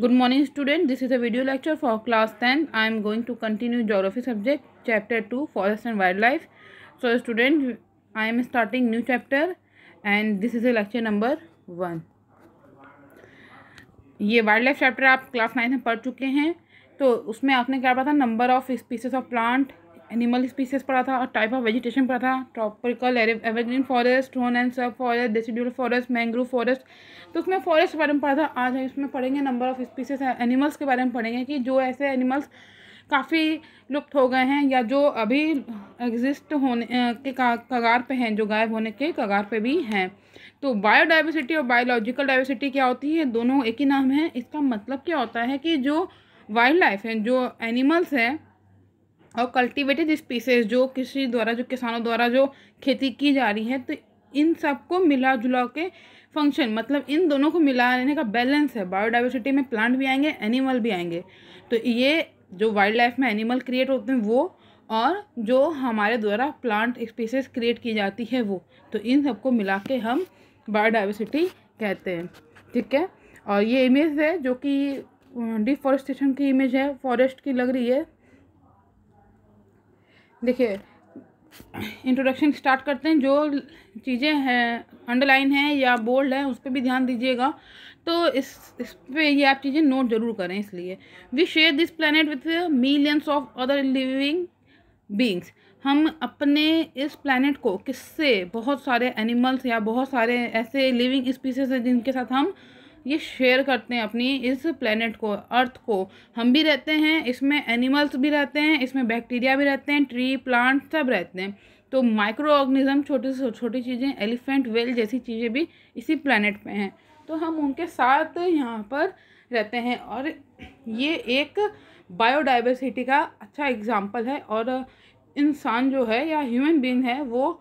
good morning student this is a video lecture for class ten I am going to continue geography subject chapter two forest and wildlife so student I am starting new chapter and this is a lecture number one ये wildlife chapter आप class nine में पढ़ चुके हैं तो उसमें आपने क्या पढ़ा था number of species of plant animal species पढ़ा था और टाइप ऑफ वेजिटेशन पढ़ा था tropical evergreen forest thorn and सब forest deciduous forest mangrove forest तो उसमें फॉरेस्ट के बारे में पढ़ा था आज हम इसमें पढ़ेंगे नंबर ऑफ स्पीसीज एनिमल्स के बारे में पढ़ेंगे कि जो ऐसे एनिमल्स काफ़ी लुप्त हो गए हैं या जो अभी एग्जिस्ट होने के कगार पे हैं जो गायब होने के कगार पे भी हैं तो बायोडाइवर्सिटी और बायोलॉजिकल डाइवर्सिटी क्या होती है दोनों एक ही नाम है इसका मतलब क्या होता है कि जो वाइल्ड लाइफ है जो एनिमल्स हैं और कल्टीवेटेड स्पीसीज जो किसी द्वारा जो किसानों द्वारा जो खेती की जा रही है तो इन सबको मिला जुला के फंक्शन मतलब इन दोनों को मिला लेने का बैलेंस है बायोडाइवर्सिटी में प्लांट भी आएंगे एनिमल भी आएंगे तो ये जो वाइल्ड लाइफ में एनिमल क्रिएट होते हैं वो और जो हमारे द्वारा प्लांट स्पीसीज क्रिएट की जाती है वो तो इन सबको मिला के हम बायोडाइवर्सिटी कहते हैं ठीक है और ये इमेज है जो कि डिफॉरेस्टेशन uh, की इमेज है फॉरेस्ट की लग रही है देखिए इंट्रोडक्शन स्टार्ट करते हैं जो चीज़ें हैं अंडरलाइन हैं या बोल्ड हैं उस पर भी ध्यान दीजिएगा तो इस इस पर ये आप चीज़ें नोट जरूर करें इसलिए we share this planet with millions of other living beings हम अपने इस प्लानट को किससे बहुत सारे एनिमल्स या बहुत सारे ऐसे लिविंग स्पीसीज हैं जिनके साथ हम ये शेयर करते हैं अपनी इस प्लेनेट को अर्थ को हम भी रहते हैं इसमें एनिमल्स भी रहते हैं इसमें बैक्टीरिया भी रहते हैं ट्री प्लांट सब रहते हैं तो माइक्रो ऑर्गनिज़म छोटी से छोटी चीज़ें एलिफेंट वेल जैसी चीज़ें भी इसी प्लानट पर हैं तो हम उनके साथ यहाँ पर रहते हैं और ये एक बायोडाइवर्सिटी का अच्छा एग्ज़ाम्पल है और इंसान जो है या ह्यूमन बींग है वो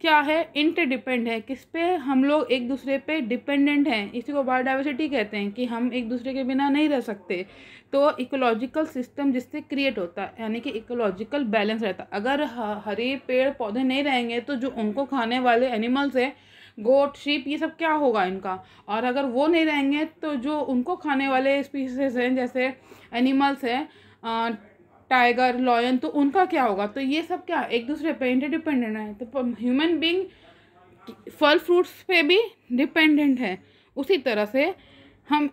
क्या है इंटरडिपेंड है किस पे हम लोग एक दूसरे पे डिपेंडेंट हैं इसी को बायोडाइवर्सिटी कहते हैं कि हम एक दूसरे के बिना नहीं रह सकते तो इकोलॉजिकल सिस्टम जिससे क्रिएट होता है यानी कि इकोलॉजिकल बैलेंस रहता अगर हरे पेड़ पौधे नहीं रहेंगे तो जो उनको खाने वाले एनिमल्स हैं गोट शीप ये सब क्या होगा इनका और अगर वो नहीं रहेंगे तो जो उनको खाने वाले स्पीसीज हैं जैसे एनिमल्स हैं टाइगर लॉयन तो उनका क्या होगा तो ये सब क्या एक दूसरे पे इंटरडिपेंडेंट है तो ह्यूमन बींग फल फ्रूट्स पे भी डिपेंडेंट है उसी तरह से हम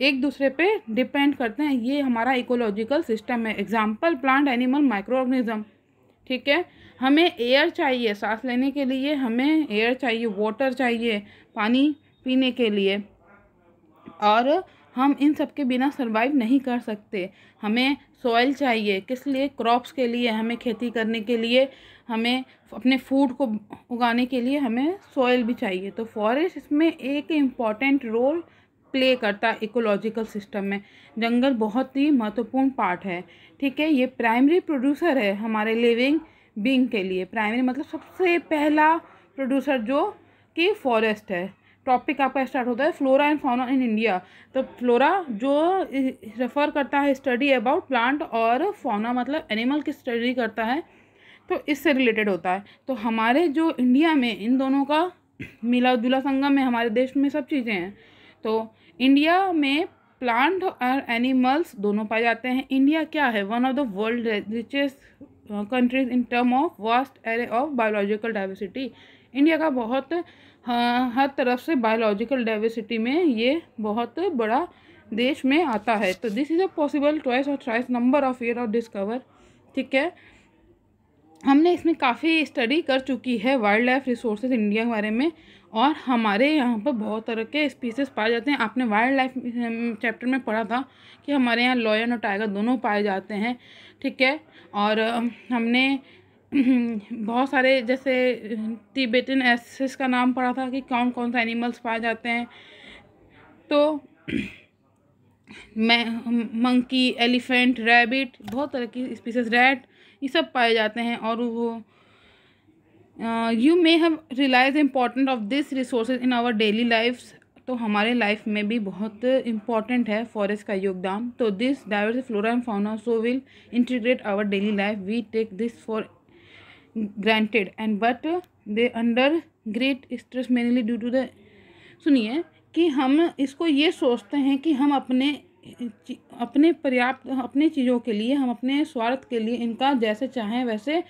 एक दूसरे पे डिपेंड करते हैं ये हमारा इकोलॉजिकल सिस्टम है example plant animal microorganism ठीक है हमें एयर चाहिए सांस लेने के लिए हमें एयर चाहिए वाटर चाहिए पानी पीने के लिए और हम इन सब के बिना सर्वाइव नहीं कर सकते हमें सॉइल चाहिए किस लिए क्रॉप्स के लिए हमें खेती करने के लिए हमें अपने फूड को उगाने के लिए हमें सॉइल भी चाहिए तो फॉरेस्ट इसमें एक इम्पॉर्टेंट रोल प्ले करता है इकोलॉजिकल सिस्टम में जंगल बहुत ही महत्वपूर्ण पार्ट है ठीक है ये प्राइमरी प्रोड्यूसर है हमारे लिविंग बींग के लिए प्राइमरी मतलब सबसे पहला प्रोड्यूसर जो कि फॉरेस्ट है टॉपिक आपका स्टार्ट होता है flora and fauna in India तो फ्लोरा जो रेफर करता है स्टडी अबाउट प्लांट और फाउना मतलब एनिमल की स्टडी करता है तो इससे रिलेटेड होता है तो हमारे जो इंडिया में इन दोनों का मिला जुला संगम है हमारे देश में सब चीज़ें हैं तो इंडिया में प्लांट और एनिमल्स दोनों पाए जाते हैं इंडिया क्या है one of the world richest countries in term of vast array of biological diversity India का बहुत हाँ, हर तरफ से बायोलॉजिकल डाइवर्सिटी में ये बहुत बड़ा देश में आता है तो this is a possible twice और choice number of year of discover ठीक है हमने इसमें काफ़ी स्टडी कर चुकी है वाइल्ड लाइफ रिसोर्स इंडिया के बारे में और हमारे यहाँ पर बहुत तरह के स्पीसीज पाए जाते हैं आपने वाइल्ड लाइफ चैप्टर में पढ़ा था कि हमारे यहाँ लॉयन और टाइगर दोनों पाए जाते हैं ठीक है और हमने बहुत सारे जैसे तिबेटन एसेस का नाम पढ़ा था कि कौन कौन सा एनिमल्स पाए जाते हैं तो मैं मंकी एलिफेंट रैबिट बहुत तरह की स्पीसीज रैट ये सब पाए जाते हैं और वो you may have realize important of this resource in our daily life तो हमारे लाइफ में भी बहुत इम्पॉर्टेंट है फॉरेस्ट का योगदान तो this diverse flora and fauna so will integrate our daily life we take this for granted and but they under great stress mainly due to the सुनिए कि हम इसको ये सोचते हैं कि हम अपने अपने पर्याप्त अपने चीज़ों के लिए हम अपने स्वार्थ के लिए इनका जैसे चाहें वैसे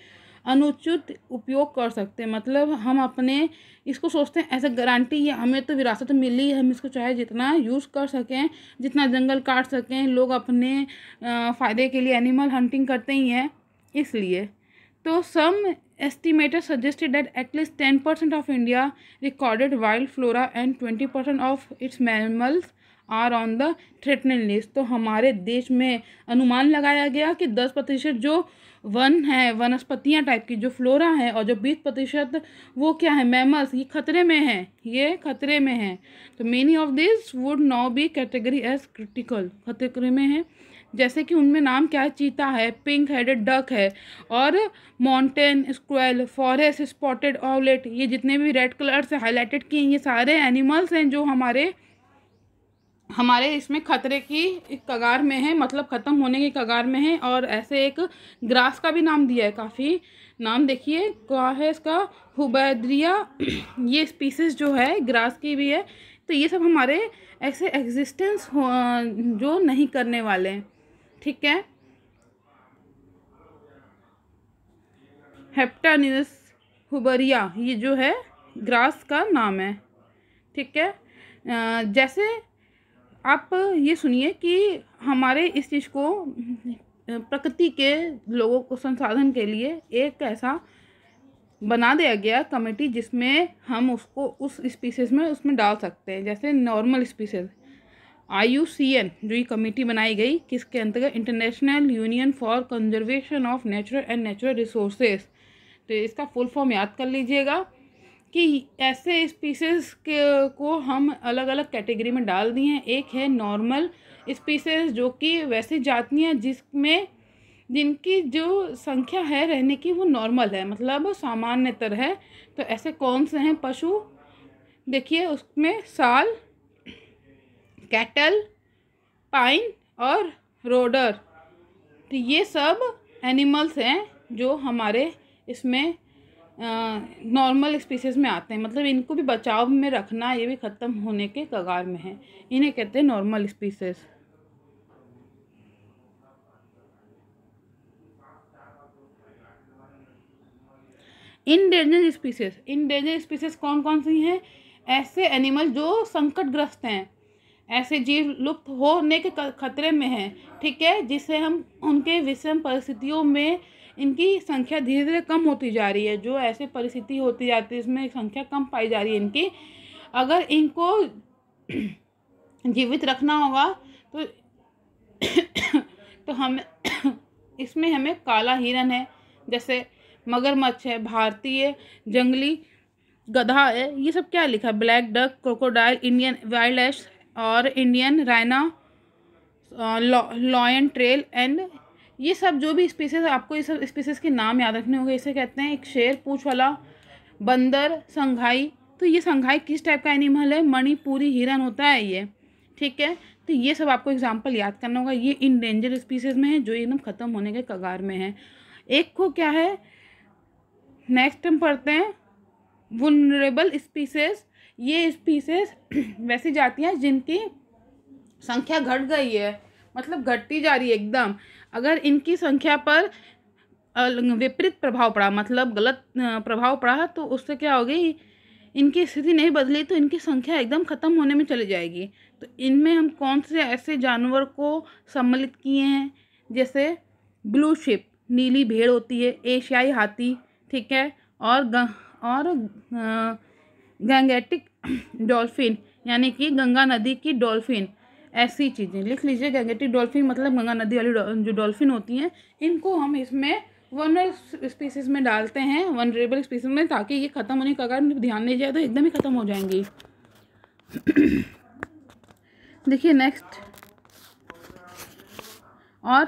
अनुचित उपयोग कर सकते हैं मतलब हम अपने इसको सोचते हैं ऐसा गारंटी है हमें तो विरासत मिली है हम इसको चाहे जितना यूज़ कर सकें जितना जंगल काट सकें लोग अपने फ़ायदे के लिए एनिमल हंटिंग करते ही हैं इसलिए तो some estimator suggested that at least ten percent of India recorded wild flora and twenty percent of its mammals are on the threatening list तो हमारे देश में अनुमान लगाया गया कि दस प्रतिशत जो वन है वनस्पतियाँ टाइप की जो फ्लोरा है और जो बीस प्रतिशत वो क्या है मैमल्स ये खतरे में हैं ये खतरे में हैं तो many of this would now be category as critical खतरे में है जैसे कि उनमें नाम क्या है चीता है पिंक हेडेड डक है और mountain squirrel forest spotted owlet ये जितने भी रेड कलर से हाईलाइटेड किए हैं ये सारे एनिमल्स हैं जो हमारे हमारे इसमें खतरे की कगार में है मतलब ख़त्म होने की कगार में है और ऐसे एक ग्रास का भी नाम दिया है काफ़ी नाम देखिए क्या है इसका हुबैद्रिया ये स्पीसीज जो है ग्रास की भी है तो ये सब हमारे ऐसे एग्जिस्टेंस जो नहीं करने वाले हैं ठीक है हेप्टानिस हुबरिया ये जो है ग्रास का नाम है ठीक है जैसे आप ये सुनिए कि हमारे इस चीज़ को प्रकृति के लोगों को संसाधन के लिए एक ऐसा बना दिया गया कमेटी जिसमें हम उसको उस स्पीसीज में उसमें डाल सकते हैं जैसे नॉर्मल स्पीसीज आई जो ये कमेटी बनाई गई किसके अंतर्गत international union for conservation of natural and natural resources तो इसका फुल फॉर्म याद कर लीजिएगा कि ऐसे स्पीसीज के को हम अलग अलग कैटेगरी में डाल दिए हैं एक है नॉर्मल स्पीसीज जो कि वैसे जाती हैं जिसमें जिनकी जो संख्या है रहने की वो नॉर्मल है मतलब सामान्यतर है तो ऐसे कौन से हैं पशु देखिए उसमें साल कैटल पाइन और रोडर तो ये सब एनिमल्स हैं जो हमारे इसमें नॉर्मल स्पीसीज में आते हैं मतलब इनको भी बचाव में रखना ये भी ख़त्म होने के कगार में है इन्हें कहते हैं normal species endangered species danger species कौन कौन सी हैं ऐसे एनिमल जो संकटग्रस्त हैं ऐसे जीव लुप्त होने के खतरे में हैं ठीक है जिससे हम उनके विषम परिस्थितियों में इनकी संख्या धीरे धीरे कम होती जा रही है जो ऐसे परिस्थिति होती जाती है इसमें संख्या कम पाई जा रही है इनकी अगर इनको जीवित रखना होगा तो तो हम इसमें हमें काला हिरन है जैसे मगरमच्छ है भारतीय जंगली गधा है ये सब क्या लिखा black duck crocodile Indian wild life और Indian rhino lion tail and ये सब जो भी स्पीसीज आपको ये सब स्पीसीज के नाम याद रखने होंगे इसे कहते हैं एक शेर पूछ वाला बंदर संघाई तो ये संघाई किस टाइप का एनिमल है मणिपुरी हिरन होता है ये ठीक है तो ये सब आपको एग्जाम्पल याद करना होगा ये इन डेंजर स्पीसीज में है जो एकदम ख़त्म होने के कगार में है एक को क्या है नेक्स्ट हम पढ़ते हैं वनरेबल स्पीसीज ये स्पीसीज वैसी जातियाँ जिनकी संख्या घट गई है मतलब घटती जा रही है एकदम अगर इनकी संख्या पर विपरीत प्रभाव पड़ा मतलब गलत प्रभाव पड़ा तो उससे क्या होगी इनकी स्थिति नहीं बदली तो इनकी संख्या एकदम ख़त्म होने में चली जाएगी तो इनमें हम कौन से ऐसे जानवर को सम्मिलित किए हैं जैसे ब्लू शिप नीली भेड़ होती है एशियाई हाथी ठीक है और ग, और गैंगेटिक डॉल्फिन यानी कि गंगा नदी की डॉल्फिन ऐसी चीज़ें लिख लीजिए गैंगेटिक डॉल्फिन मतलब गंगा नदी वाली जो डॉल्फिन होती हैं इनको हम इसमें वनर स्पीसीज में डालते हैं वनरेबल स्पीसीज में ताकि ये ख़त्म होने का अगर ध्यान दिया जाए तो एकदम ही ख़त्म हो जाएंगी देखिए नेक्स्ट और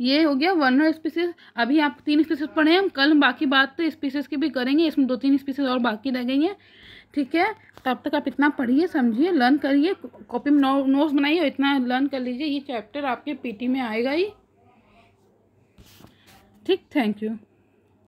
ये हो गया वर्नर स्पीसीज अभी आप तीन स्पीसीज पढ़े हैं हम कल बाकी बात तो स्पीसीज की भी करेंगे इसमें दो तीन स्पीसीज और बाकी रह गई हैं ठीक है तब तक आप इतना पढ़िए समझिए लर्न करिए कॉपी में नोट्स बनाइए और इतना लर्न कर लीजिए ये चैप्टर आपके पीटी में आएगा ही ठीक थैंक यू